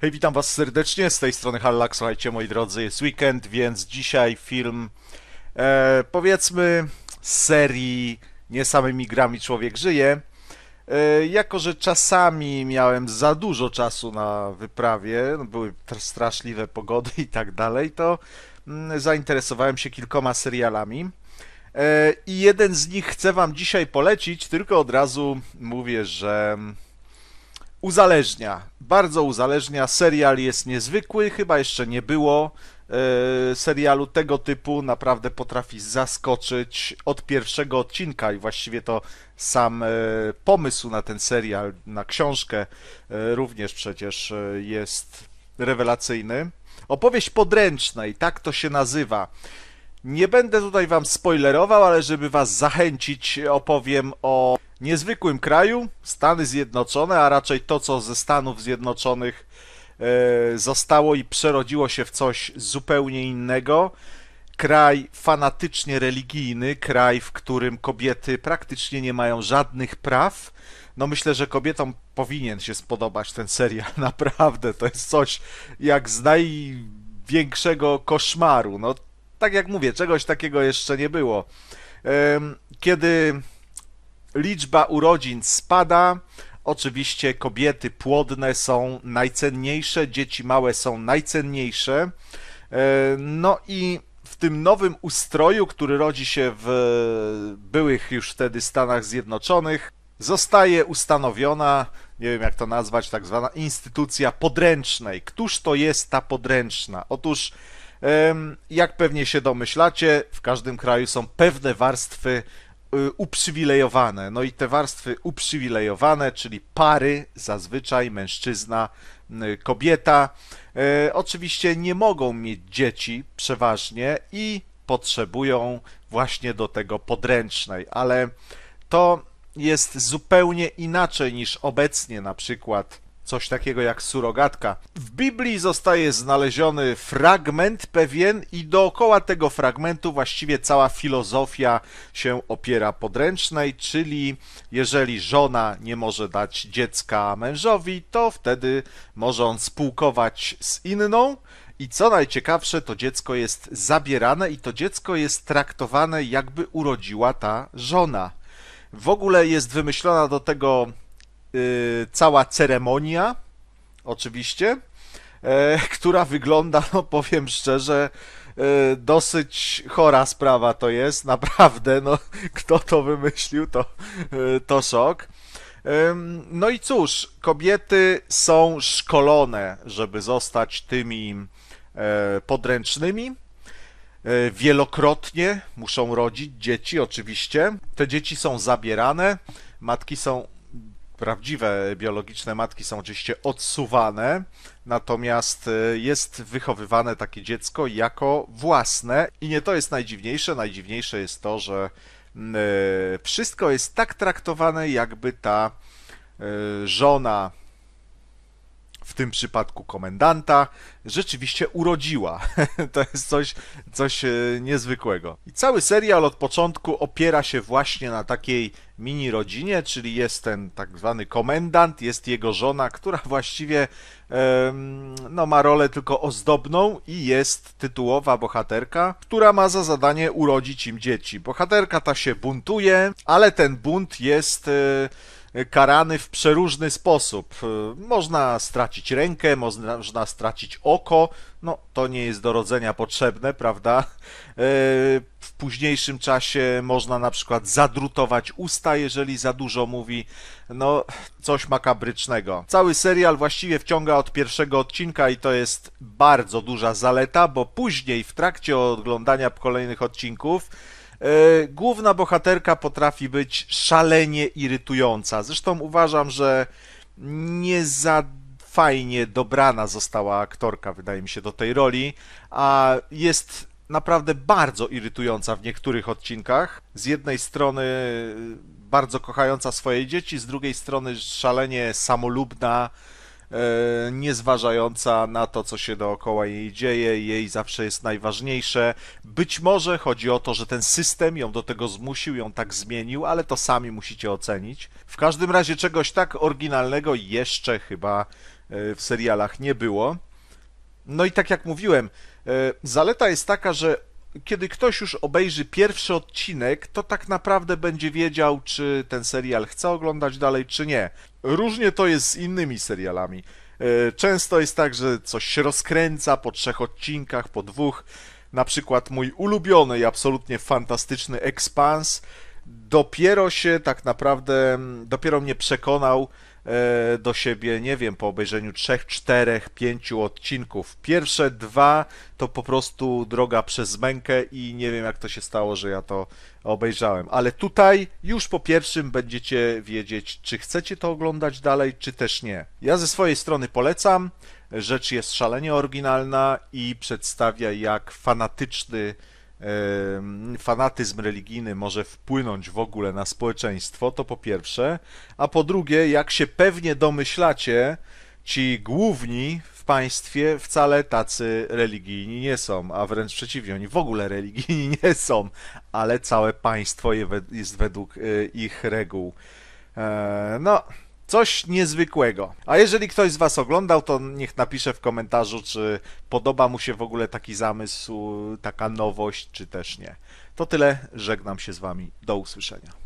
Hej, witam Was serdecznie, z tej strony Hallak, słuchajcie moi drodzy, jest weekend, więc dzisiaj film, e, powiedzmy, z serii Nie samymi grami człowiek żyje. E, jako, że czasami miałem za dużo czasu na wyprawie, no, były straszliwe pogody i tak dalej, to mm, zainteresowałem się kilkoma serialami. E, I jeden z nich chcę Wam dzisiaj polecić, tylko od razu mówię, że mm, uzależnia, bardzo uzależnia. Serial jest niezwykły, chyba jeszcze nie było e, serialu tego typu naprawdę potrafi zaskoczyć od pierwszego odcinka i właściwie to sam e, pomysł na ten serial, na książkę e, również przecież jest rewelacyjny. Opowieść podręcznej, tak to się nazywa. Nie będę tutaj wam spoilerował, ale żeby was zachęcić, opowiem o niezwykłym kraju, Stany Zjednoczone, a raczej to, co ze Stanów Zjednoczonych e, zostało i przerodziło się w coś zupełnie innego. Kraj fanatycznie religijny, kraj, w którym kobiety praktycznie nie mają żadnych praw. No myślę, że kobietom powinien się spodobać ten serial, naprawdę. To jest coś jak z największego koszmaru. No tak jak mówię, czegoś takiego jeszcze nie było. Kiedy liczba urodzin spada. Oczywiście kobiety płodne są najcenniejsze, dzieci małe są najcenniejsze. E, no i w tym nowym ustroju, który rodzi się w byłych już wtedy Stanach Zjednoczonych, zostaje ustanowiona, nie wiem jak to nazwać, tak zwana instytucja podręcznej. Któż to jest ta podręczna? Otóż, jak pewnie się domyślacie, w każdym kraju są pewne warstwy Y, uprzywilejowane. No i te warstwy uprzywilejowane, czyli pary, zazwyczaj mężczyzna, kobieta, y, oczywiście nie mogą mieć dzieci przeważnie i potrzebują właśnie do tego podręcznej, ale to jest zupełnie inaczej niż obecnie na przykład coś takiego jak surogatka. W Biblii zostaje znaleziony fragment pewien i dookoła tego fragmentu właściwie cała filozofia się opiera podręcznej, czyli jeżeli żona nie może dać dziecka mężowi, to wtedy może on spółkować z inną. I co najciekawsze, to dziecko jest zabierane i to dziecko jest traktowane, jakby urodziła ta żona. W ogóle jest wymyślona do tego Y, cała ceremonia, oczywiście, e, która wygląda, no powiem szczerze, e, dosyć chora sprawa to jest, naprawdę, no kto to wymyślił, to, e, to szok. No i cóż, kobiety są szkolone, żeby zostać tymi podręcznymi. Wielokrotnie muszą rodzić dzieci, oczywiście. Te dzieci są zabierane, matki są prawdziwe biologiczne matki są oczywiście odsuwane, natomiast e, jest wychowywane takie dziecko jako własne i nie to jest najdziwniejsze. Najdziwniejsze jest to, że e, wszystko jest tak traktowane, jakby ta e, żona w tym przypadku komendanta, rzeczywiście urodziła. to jest coś, coś e, niezwykłego. I cały serial od początku opiera się właśnie na takiej mini rodzinie, czyli jest ten tak zwany komendant, jest jego żona, która właściwie no, ma rolę tylko ozdobną i jest tytułowa bohaterka, która ma za zadanie urodzić im dzieci. Bohaterka ta się buntuje, ale ten bunt jest e, karany w przeróżny sposób. E, można stracić rękę, można stracić oko, no to nie jest do rodzenia potrzebne, prawda? E, w późniejszym czasie można na przykład zadrutować usta, jeżeli za dużo mówi, no coś makabrycznego. Cały serial właściwie wciąga od pierwszego odcinka i to jest bardzo duża zaleta, bo później w trakcie oglądania kolejnych odcinków E, główna bohaterka potrafi być szalenie irytująca. Zresztą uważam, że nie za fajnie dobrana została aktorka, wydaje mi się, do tej roli, a jest naprawdę bardzo irytująca w niektórych odcinkach. Z jednej strony bardzo kochająca swoje dzieci, z drugiej strony szalenie samolubna, E, niezważająca na to, co się dookoła jej dzieje, jej zawsze jest najważniejsze. Być może chodzi o to, że ten system ją do tego zmusił, ją tak zmienił, ale to sami musicie ocenić. W każdym razie czegoś tak oryginalnego jeszcze chyba e, w serialach nie było. No i tak jak mówiłem, e, zaleta jest taka, że kiedy ktoś już obejrzy pierwszy odcinek, to tak naprawdę będzie wiedział, czy ten serial chce oglądać dalej, czy nie. Różnie to jest z innymi serialami. E, często jest tak, że coś się rozkręca po trzech odcinkach, po dwóch. Na przykład mój ulubiony i absolutnie fantastyczny *Expanse* dopiero się tak naprawdę, mm, dopiero mnie przekonał e, do siebie, nie wiem, po obejrzeniu trzech, czterech, pięciu odcinków. Pierwsze dwa to po prostu droga przez mękę i nie wiem, jak to się stało, że ja to obejrzałem. Ale tutaj już po pierwszym będziecie wiedzieć, czy chcecie to oglądać dalej, czy też nie. Ja ze swojej strony polecam. Rzecz jest szalenie oryginalna i przedstawia, jak fanatyczny fanatyzm religijny może wpłynąć w ogóle na społeczeństwo, to po pierwsze, a po drugie, jak się pewnie domyślacie, ci główni w państwie wcale tacy religijni nie są, a wręcz przeciwnie, oni w ogóle religijni nie są, ale całe państwo jest według e, ich reguł. E, no, Coś niezwykłego. A jeżeli ktoś z Was oglądał, to niech napisze w komentarzu, czy podoba mu się w ogóle taki zamysł, taka nowość, czy też nie. To tyle, żegnam się z Wami. Do usłyszenia.